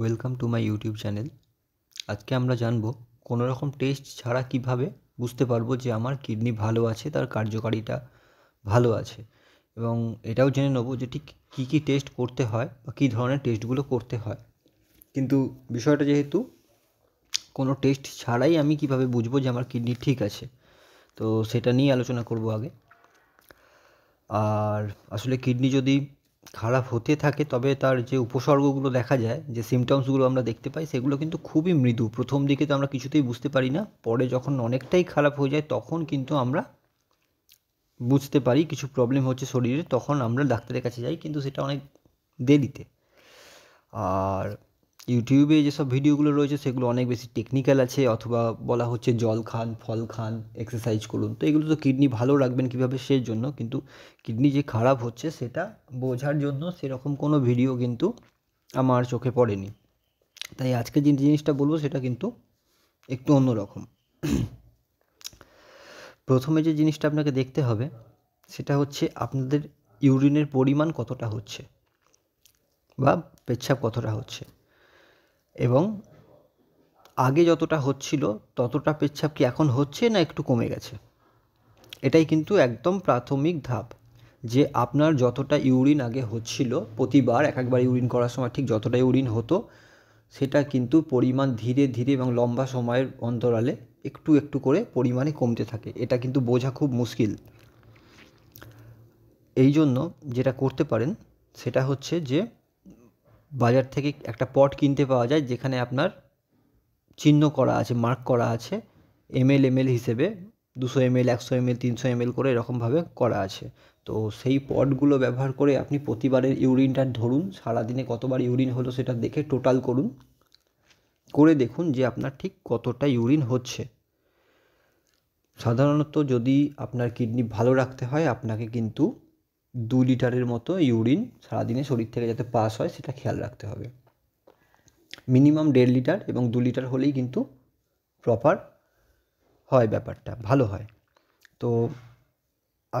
welcome to my YouTube channel আজকে আমরা জানবো কোনো রকম টেস্ট ছাড়া কিভাবে বুঝতে পারবো যে আমার কিডনি ভালো আছে তার কার্যকারিতা ভালো আছে এবং এটাও জেনে নেবো যে ঠিক কী কী টেস্ট করতে হয় বা কী ধরনের টেস্টগুলো করতে হয় কিন্তু বিষয়টা যেহেতু কোনো টেস্ট ছাড়াই আমি কিভাবে বুঝবো যে আমার কিডনি ঠিক আছে তো সেটা নিয়ে আলোচনা করব আগে আর আসলে কিডনি যদি খারাপ হতে থাকে তবে তার যে উপসর্গগুলো দেখা যায় যে সিমটমসগুলো আমরা দেখতে পাই সেগুলো কিন্তু খুবই মৃদু প্রথম দিকে তো আমরা কিছুতেই বুঝতে পারি না পরে যখন অনেকটাই খারাপ হয়ে যায় তখন কিন্তু আমরা বুঝতে পারি কিছু প্রবলেম হচ্ছে শরীরে তখন আমরা ডাক্তারের কাছে যাই কিন্তু সেটা অনেক দেরিতে আর ইউটিউবে যেসব ভিডিওগুলো রয়েছে সেগুলো অনেক বেশি টেকনিক্যাল আছে অথবা বলা হচ্ছে জল খান ফল খান এক্সারসাইজ করুন তো এগুলো তো কিডনি ভালো রাখবেন কীভাবে সেই জন্য কিন্তু কিডনি যে খারাপ হচ্ছে সেটা বোঝার জন্য সেরকম কোনো ভিডিও কিন্তু আমার চোখে পড়েনি তাই আজকে যে জিনিসটা বলবো সেটা কিন্তু একটু অন্যরকম প্রথমে যে জিনিসটা আপনাকে দেখতে হবে সেটা হচ্ছে আপনাদের ইউরিনের পরিমাণ কতটা হচ্ছে বা পেচ্ছাপ কতটা হচ্ছে এবং আগে যতটা হচ্ছিল ততটা পেচ্ছাপ কি এখন হচ্ছে না একটু কমে গেছে এটাই কিন্তু একদম প্রাথমিক ধাপ যে আপনার যতটা ইউরিন আগে হচ্ছিল প্রতিবার এক একবার ইউরিন করার সময় ঠিক যতটা ইউরিন হতো সেটা কিন্তু পরিমাণ ধীরে ধীরে এবং লম্বা সময়ের অন্তরালে একটু একটু করে পরিমাণে কমতে থাকে এটা কিন্তু বোঝা খুব মুশকিল এই জন্য যেটা করতে পারেন সেটা হচ্ছে যে বাজার থেকে একটা পট কিনতে পাওয়া যায় যেখানে আপনার চিহ্ন করা আছে মার্ক করা আছে এমএল এমএল হিসেবে দুশো এমএল একশো এমএল তিনশো এমএল করে এরকমভাবে করা আছে তো সেই পটগুলো ব্যবহার করে আপনি প্রতিবারের ইউরিনটা ধরুন সারাদিনে কতবার ইউরিন হলো সেটা দেখে টোটাল করুন করে দেখুন যে আপনার ঠিক কতটা ইউরিন হচ্ছে সাধারণত যদি আপনার কিডনি ভালো রাখতে হয় আপনাকে কিন্তু দু লিটারের মতো ইউরিন সারাদিনে শরীর থেকে যাতে পাস হয় সেটা খেয়াল রাখতে হবে মিনিমাম দেড় লিটার এবং দু লিটার হলেই কিন্তু প্রপার হয় ব্যাপারটা ভালো হয় তো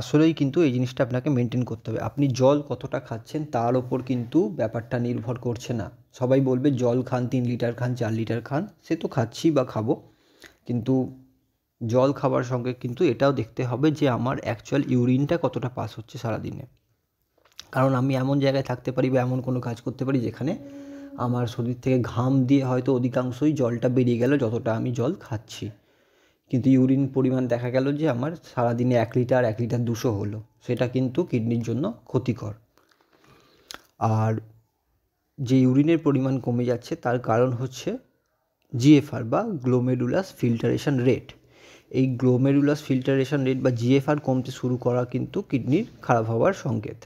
আসলেই কিন্তু এই জিনিসটা আপনাকে মেনটেন করতে হবে আপনি জল কতটা খাচ্ছেন তার ওপর কিন্তু ব্যাপারটা নির্ভর করছে না সবাই বলবে জল খান তিন লিটার খান চার লিটার খান সে তো খাচ্ছি বা খাবো কিন্তু জল খাবার সঙ্গে কিন্তু এটাও দেখতে হবে যে আমার অ্যাকচুয়াল ইউরিনটা কতটা পাস হচ্ছে সারাদিনে কারণ আমি এমন জায়গায় থাকতে পারি বা এমন কোনো কাজ করতে পারি যেখানে আমার শরীর থেকে ঘাম দিয়ে হয়তো অধিকাংশই জলটা বেরিয়ে গেল যতটা আমি জল খাচ্ছি কিন্তু ইউরিন পরিমাণ দেখা গেল যে আমার সারাদিনে এক লিটার এক লিটার দুশো হলো সেটা কিন্তু কিডনির জন্য ক্ষতিকর আর যে ইউরিনের পরিমাণ কমে যাচ্ছে তার কারণ হচ্ছে জিএফআর বা গ্লোমেডুলাস ফিল্টারেশন রেট এই গ্লোমেরুলাস ফিল্টারেশন রেট বা জিএফআর কমতে শুরু করা কিন্তু কিডনির খারাপ হওয়ার সংকেত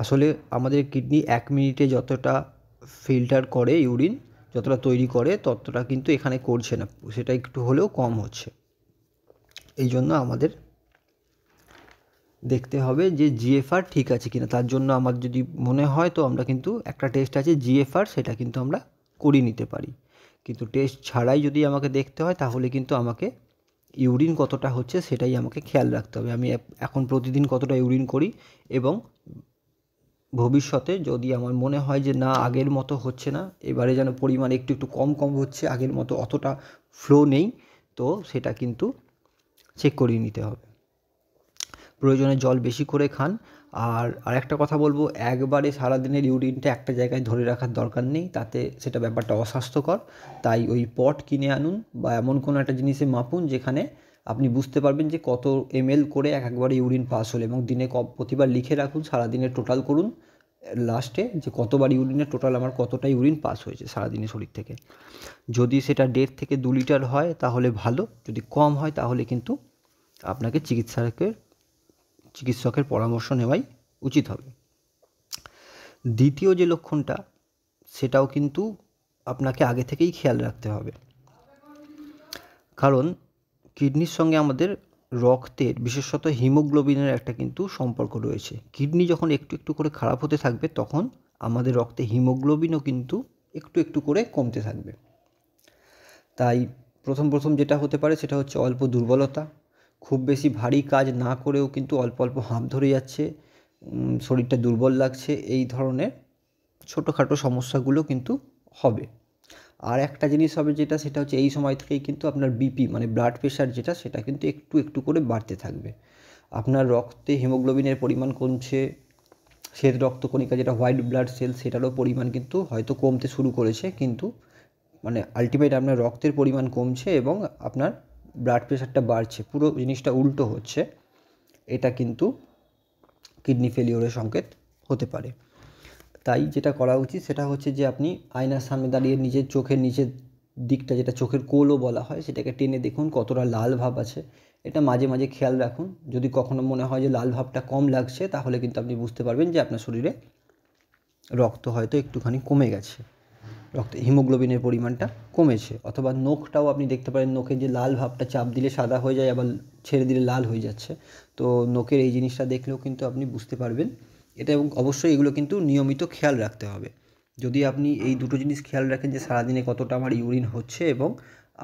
আসলে আমাদের কিডনি এক মিনিটে যতটা ফিল্টার করে ইউরিন যতটা তৈরি করে ততটা কিন্তু এখানে করছে না সেটা একটু হলেও কম হচ্ছে এই জন্য আমাদের দেখতে হবে যে জিএফআর ঠিক আছে কিনা তার জন্য আমার যদি মনে হয় তো আমরা কিন্তু একটা টেস্ট আছে জিএফআর সেটা কিন্তু আমরা করিয়ে নিতে পারি কিন্তু টেস্ট ছাড়াই যদি আমাকে দেখতে হয় তাহলে কিন্তু আমাকে ইউরিন কতটা হচ্ছে সেটাই আমাকে খেয়াল রাখতে হবে আমি এখন প্রতিদিন কতটা ইউরিন করি এবং ভবিষ্যতে যদি আমার মনে হয় যে না আগের মতো হচ্ছে না এবারে যেন পরিমাণ একটু একটু কম কম হচ্ছে আগের মতো অতটা ফ্লো নেই তো সেটা কিন্তু চেক করিয়ে নিতে হবে প্রয়োজনে জল বেশি করে খান আর আরেকটা কথা বলবো একবারে সারাদিনের ইউরিনটা একটা জায়গায় ধরে রাখার দরকার নেই তাতে সেটা ব্যাপারটা অস্বাস্থ্যকর তাই ওই পট কিনে আনুন বা এমন কোনো একটা জিনিসে মাপুন যেখানে আপনি বুঝতে পারবেন যে কত এমএল করে এক একবারে ইউরিন পাস হলে এবং দিনে ক প্রতিবার লিখে রাখুন সারাদিনে টোটাল করুন লাস্টে যে কতবার ইউরিনে টোটাল আমার কতটা ইউরিন পাস হয়েছে সারাদিনে শরীর থেকে যদি সেটা ডেট থেকে দু লিটার হয় তাহলে ভালো যদি কম হয় তাহলে কিন্তু আপনাকে চিকিৎসকের চিকিৎসকের পরামর্শ নেওয়াই উচিত হবে দ্বিতীয় যে লক্ষণটা সেটাও কিন্তু আপনাকে আগে থেকেই খেয়াল রাখতে হবে কারণ কিডনির সঙ্গে আমাদের রক্তের বিশেষত হিমোগ্লোবিনের একটা কিন্তু সম্পর্ক রয়েছে কিডনি যখন একটু একটু করে খারাপ হতে থাকবে তখন আমাদের রক্তে হিমোগ্লোবিনও কিন্তু একটু একটু করে কমতে থাকবে তাই প্রথম প্রথম যেটা হতে পারে সেটা হচ্ছে অল্প দুর্বলতা খুব বেশি ভারী কাজ না করেও কিন্তু অল্প অল্প হাঁপ ধরে যাচ্ছে শরীরটা দুর্বল লাগছে এই ধরনের ছোটোখাটো সমস্যাগুলো কিন্তু হবে আর একটা জিনিস হবে যেটা সেটা হচ্ছে এই সময় থেকেই কিন্তু আপনার বিপি মানে ব্লাড প্রেশার যেটা সেটা কিন্তু একটু একটু করে বাড়তে থাকবে আপনার রক্তে হিমোগ্লোবিনের পরিমাণ কমছে শ্বেত রক্তকণিকা যেটা হোয়াইট ব্লাড সেল সেটারও পরিমাণ কিন্তু হয়তো কমতে শুরু করেছে কিন্তু মানে আলটিমেট আপনার রক্তের পরিমাণ কমছে এবং আপনার ব্লাড প্রেশারটা বাড়ছে পুরো জিনিসটা উল্টো হচ্ছে এটা কিন্তু কিডনি ফেলিওরের সংকেত হতে পারে তাই যেটা করা উচিত সেটা হচ্ছে যে আপনি আয়নার সামনে দাঁড়িয়ে নিজের চোখের নিচের দিকটা যেটা চোখের কোলও বলা হয় সেটাকে টেনে দেখুন কতটা লাল ভাব আছে এটা মাঝে মাঝে খেয়াল রাখুন যদি কখনো মনে হয় যে লাল ভাবটা কম লাগছে তাহলে কিন্তু আপনি বুঝতে পারবেন যে আপনার শরীরে রক্ত হয়তো একটুখানি কমে গেছে রক্তে হিমোগ্লোবিনের পরিমাণটা কমেছে অথবা নখটাও আপনি দেখতে পারেন নখের যে লাল ভাবটা চাপ দিলে সাদা হয়ে যায় আবার ছেড়ে দিলে লাল হয়ে যাচ্ছে তো নখের এই জিনিসটা দেখলেও কিন্তু আপনি বুঝতে পারবেন এটা এবং অবশ্যই এগুলো কিন্তু নিয়মিত খেয়াল রাখতে হবে যদি আপনি এই দুটো জিনিস খেয়াল রাখেন যে সারাদিনে কতটা আমার ইউরিন হচ্ছে এবং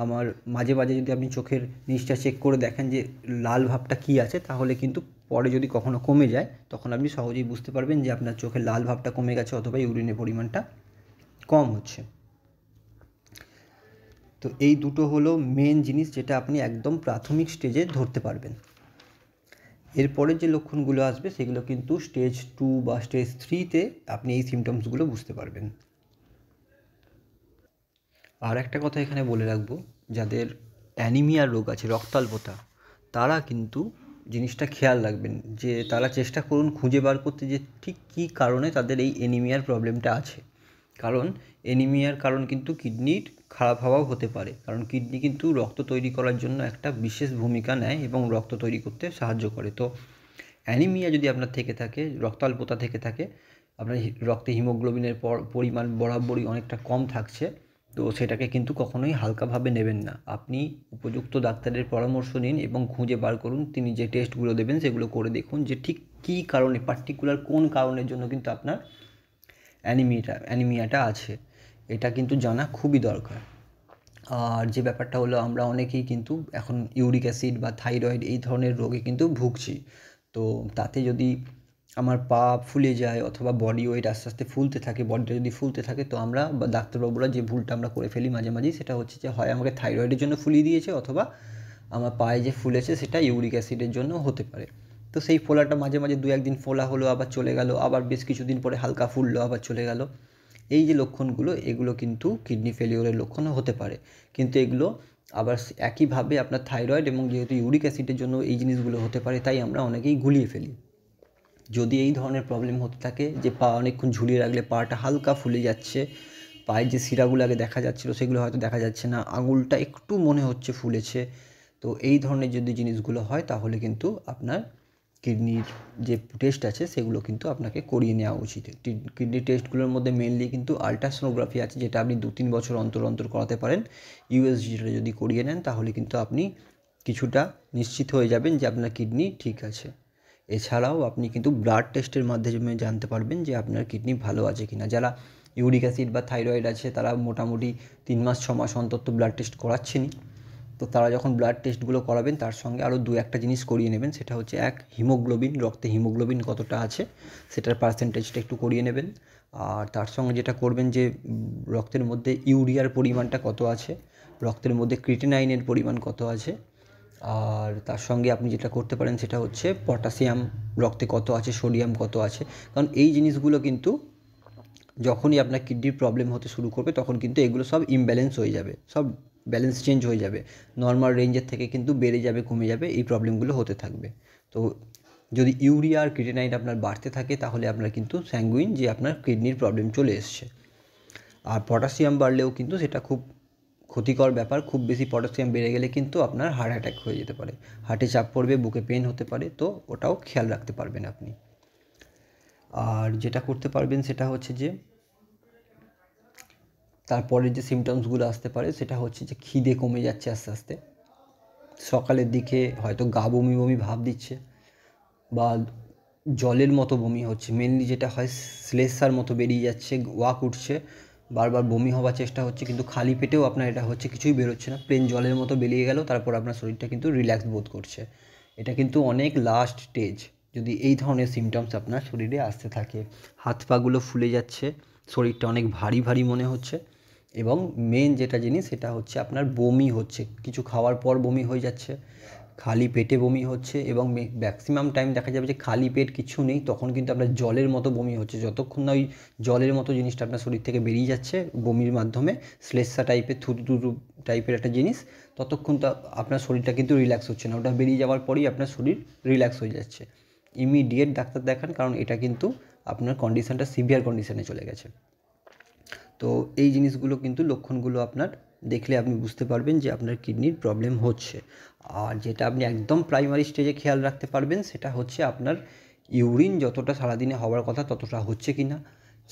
আমার মাঝে মাঝে যদি আপনি চোখের নিচটা চেক করে দেখেন যে লাল ভাবটা কী আছে তাহলে কিন্তু পরে যদি কখনো কমে যায় তখন আপনি সহজেই বুঝতে পারবেন যে আপনার চোখের লাল ভাবটা কমে গেছে অথবা ইউরিনের পরিমাণটা কম হচ্ছে তো এই দুটো হলো মেন জিনিস যেটা আপনি একদম প্রাথমিক স্টেজে ধরতে পারবেন এরপরে যে লক্ষণগুলো আসবে সেগুলো কিন্তু স্টেজ টু বা স্টেজ থ্রিতে আপনি এই সিমটমসগুলো বুঝতে পারবেন আর একটা কথা এখানে বলে রাখবো যাদের অ্যানিমিয়ার রোগ আছে রক্তাল্পতা তারা কিন্তু জিনিসটা খেয়াল রাখবেন যে তারা চেষ্টা করুন খুঁজে বার করতে যে ঠিক কী কারণে তাদের এই অ্যানিমিয়ার প্রবলেমটা আছে কারণ অ্যানিমিয়ার কারণ কিন্তু কিডনির খারাপ হওয়াও হতে পারে কারণ কিডনি কিন্তু রক্ত তৈরি করার জন্য একটা বিশেষ ভূমিকা নেয় এবং রক্ত তৈরি করতে সাহায্য করে তো অ্যানিমিয়া যদি আপনার থেকে থাকে রক্তাল্পতা থেকে থাকে আপনার রক্তে হিমোগ্লোবিনের পরিমাণ বরাবরই অনেকটা কম থাকছে তো সেটাকে কিন্তু কখনোই হালকাভাবে নেবেন না আপনি উপযুক্ত ডাক্তারের পরামর্শ নিন এবং খুঁজে বার করুন তিনি যে টেস্টগুলো দেবেন সেগুলো করে দেখুন যে ঠিক কী কারণে পার্টিকুলার কোন কারণের জন্য কিন্তু আপনার অ্যানিমিটা অ্যানিমিয়াটা আছে এটা কিন্তু জানা খুবই দরকার আর যে ব্যাপারটা হলো আমরা অনেকেই কিন্তু এখন ইউরিক অ্যাসিড বা থাইরয়েড এই ধরনের রোগে কিন্তু ভুগছি তো তাতে যদি আমার পা ফুলে যায় অথবা বডি ওয়েট আস্তে আস্তে ফুলতে থাকে বডিটা যদি ফুলতে থাকে তো আমরা বা ডাক্তারবাবুরা যে ভুলটা আমরা করে ফেলি মাঝে মাঝেই সেটা হচ্ছে যে হয় আমাকে থাইরয়েডের জন্য ফুলিয়ে দিয়েছে অথবা আমার পায়ে যে ফুলেছে সেটা ইউরিক অ্যাসিডের জন্য হতে পারে তো সেই ফোলাটা মাঝে মাঝে দু একদিন ফোলা হলো আবার চলে গেল আবার বেশ কিছুদিন পরে হালকা ফুললো আবার চলে গেল এই যে লক্ষণগুলো এগুলো কিন্তু কিডনি ফেলিওরের লক্ষণ হতে পারে কিন্তু এগুলো আবার একইভাবে আপনার থাইরয়েড এবং যেহেতু ইউরিক অ্যাসিডের জন্য এই জিনিসগুলো হতে পারে তাই আমরা অনেকেই গুলিয়ে ফেলি যদি এই ধরনের প্রবলেম হতে থাকে যে পা অনেকক্ষণ ঝুলিয়ে রাখলে পাটা হালকা ফুলে যাচ্ছে পায়ের যে শিরাগুলো আগে দেখা যাচ্ছিল সেগুলো হয়তো দেখা যাচ্ছে না আঙুলটা একটু মনে হচ্ছে ফুলেছে তো এই ধরনের যদি জিনিসগুলো হয় তাহলে কিন্তু আপনার কিডনির যে টেস্ট আছে সেগুলো কিন্তু আপনাকে করিয়ে নেওয়া উচিত কিডনি টেস্টগুলোর মধ্যে মেনলি কিন্তু আলট্রাসোনোগ্রাফি আছে যেটা আপনি দু তিন বছর অন্তর অন্তর করাতে পারেন ইউএসজিটা যদি করিয়ে নেন তাহলে কিন্তু আপনি কিছুটা নিশ্চিত হয়ে যাবেন যে আপনার কিডনি ঠিক আছে এছাড়াও আপনি কিন্তু ব্লাড টেস্টের মাধ্যমে জানতে পারবেন যে আপনার কিডনি ভালো আছে কিনা যারা ইউরিক অ্যাসিড বা থাইরয়েড আছে তারা মোটামুটি তিন মাস ছ মাস অন্তত ব্লাড টেস্ট করাচ্ছেনই তো তারা যখন ব্লাড টেস্টগুলো করাবেন তার সঙ্গে আরও দু একটা জিনিস করিয়ে নেবেন সেটা হচ্ছে এক হিমোগ্লোবিন রক্তে হিমোগ্লোবিন কতটা আছে সেটার পার্সেন্টেজটা একটু করিয়ে নেবেন আর তার সঙ্গে যেটা করবেন যে রক্তের মধ্যে ইউরিয়ার পরিমাণটা কত আছে রক্তের মধ্যে ক্রিটেনাইনের পরিমাণ কত আছে আর তার সঙ্গে আপনি যেটা করতে পারেন সেটা হচ্ছে পটাশিয়াম রক্তে কত আছে সোডিয়াম কত আছে কারণ এই জিনিসগুলো কিন্তু যখনই আপনার কিডনির প্রবলেম হতে শুরু করবে তখন কিন্তু এগুলো সব ইমব্যালেন্স হয়ে যাবে সব ব্যালেন্স চেঞ্জ হয়ে যাবে নর্মাল রেঞ্জের থেকে কিন্তু বেড়ে যাবে কমে যাবে এই প্রবলেমগুলো হতে থাকবে তো যদি ইউরিয়া আর ক্রিটেনাইট আপনার বাড়তে থাকে তাহলে আপনার কিন্তু স্যাঙ্গুইন যে আপনার কিডনির প্রবলেম চলে এসছে আর পটাশিয়াম বাড়লেও কিন্তু সেটা খুব ক্ষতিকর ব্যাপার খুব বেশি পটাশিয়াম বেড়ে গেলে কিন্তু আপনার হার্ট অ্যাটাক হয়ে যেতে পারে হার্টে চাপ পড়বে বুকে পেন হতে পারে তো ওটাও খেয়াল রাখতে পারবেন আপনি আর যেটা করতে পারবেন সেটা হচ্ছে যে তারপরে যে সিমটমসগুলো আসতে পারে সেটা হচ্ছে যে খিদে কমে যাচ্ছে আস্তে আস্তে সকালের দিকে হয়তো গা বমি বমি ভাব দিচ্ছে বা জলের মতো বমি হচ্ছে মেনলি যেটা হয় স্লেসার মতো বেরিয়ে যাচ্ছে ওয়াক উঠছে বারবার বমি হওয়ার চেষ্টা হচ্ছে কিন্তু খালি পেটেও আপনার এটা হচ্ছে কিছুই বেরোচ্ছে না প্লেন জলের মতো বেরিয়ে গেল তারপর আপনার শরীরটা কিন্তু রিল্যাক্স বোধ করছে এটা কিন্তু অনেক লাস্ট স্টেজ যদি এই ধরনের সিমটমস আপনার শরীরে আসতে থাকে হাত পাগুলো ফুলে যাচ্ছে শরীরটা অনেক ভারী ভারী মনে হচ্ছে এবং মেন যেটা জিনিস সেটা হচ্ছে আপনার বমি হচ্ছে কিছু খাওয়ার পর বমি হয়ে যাচ্ছে খালি পেটে বমি হচ্ছে এবং ম্যাক্সিমাম টাইম দেখা যাবে যে খালি পেট কিছু নেই তখন কিন্তু আপনার জলের মতো বমি হচ্ছে যতক্ষণ না ওই জলের মতো জিনিসটা আপনার শরীর থেকে বেরিয়ে যাচ্ছে বমির মাধ্যমে শ্লেষা টাইপের থুতু থুতু টাইপের একটা জিনিস ততক্ষণ তো আপনার শরীরটা কিন্তু রিল্যাক্স হচ্ছে না ওটা বেরিয়ে যাওয়ার পরেই আপনার শরীর রিল্যাক্স হয়ে যাচ্ছে ইমিডিয়েট ডাক্তার দেখান কারণ এটা কিন্তু আপনার কন্ডিশানটা সিভিয়ার কন্ডিশানে চলে গেছে তো এই জিনিসগুলো কিন্তু লক্ষণগুলো আপনার দেখলে আপনি বুঝতে পারবেন যে আপনার কিডনির প্রবলেম হচ্ছে আর যেটা আপনি একদম প্রাইমারি স্টেজে খেয়াল রাখতে পারবেন সেটা হচ্ছে আপনার ইউরিন যতটা সারাদিনে হওয়ার কথা ততটা হচ্ছে কি না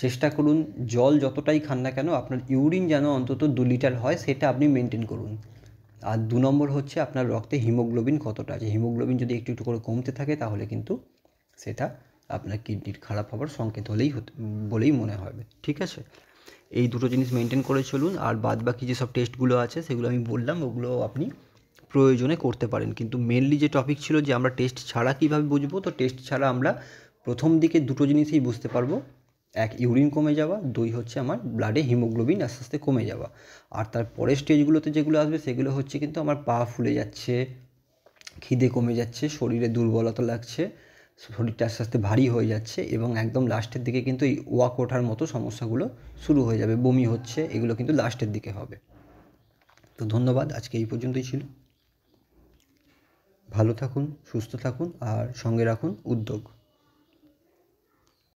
চেষ্টা করুন জল যতটাই খান না কেন আপনার ইউরিন যেন অন্তত দু লিটার হয় সেটা আপনি মেনটেন করুন আর দু নম্বর হচ্ছে আপনার রক্তে হিমোগ্লোবিন কতটা আছে হিমোগ্লোবিন যদি একটু একটু করে কমতে থাকে তাহলে কিন্তু সেটা আপনার কিডনির খারাপ হওয়ার সংকেত হলেই হতে বলেই মনে হবে ঠিক আছে এই দুটো জিনিস মেনটেন করে চলুন আর বাদ বাকি যেসব টেস্টগুলো আছে সেগুলো আমি বললাম ওগুলো আপনি প্রয়োজনে করতে পারেন কিন্তু মেনলি যে টপিক ছিল যে আমরা টেস্ট ছাড়া কীভাবে বুঝবো তো টেস্ট ছাড়া আমরা প্রথম দিকে দুটো জিনিসই বুঝতে পারবো এক ইউরিন কমে যাওয়া দুই হচ্ছে আমার ব্লাডে হিমোগ্লোবিন আস্তে আস্তে কমে যাওয়া আর তার পরের স্টেজগুলোতে যেগুলো আসবে সেগুলো হচ্ছে কিন্তু আমার পা ফুলে যাচ্ছে খিদে কমে যাচ্ছে শরীরে দুর্বলতা লাগছে শরীরটা আস্তে আস্তে ভারী হয়ে যাচ্ছে এবং একদম লাস্টের দিকে কিন্তু এই ওয়াক ওঠার মতো সমস্যাগুলো শুরু হয়ে যাবে বমি হচ্ছে এগুলো কিন্তু লাস্টের দিকে হবে তো ধন্যবাদ আজকে এই পর্যন্তই ছিল ভালো থাকুন সুস্থ থাকুন আর সঙ্গে রাখুন উদ্যোগ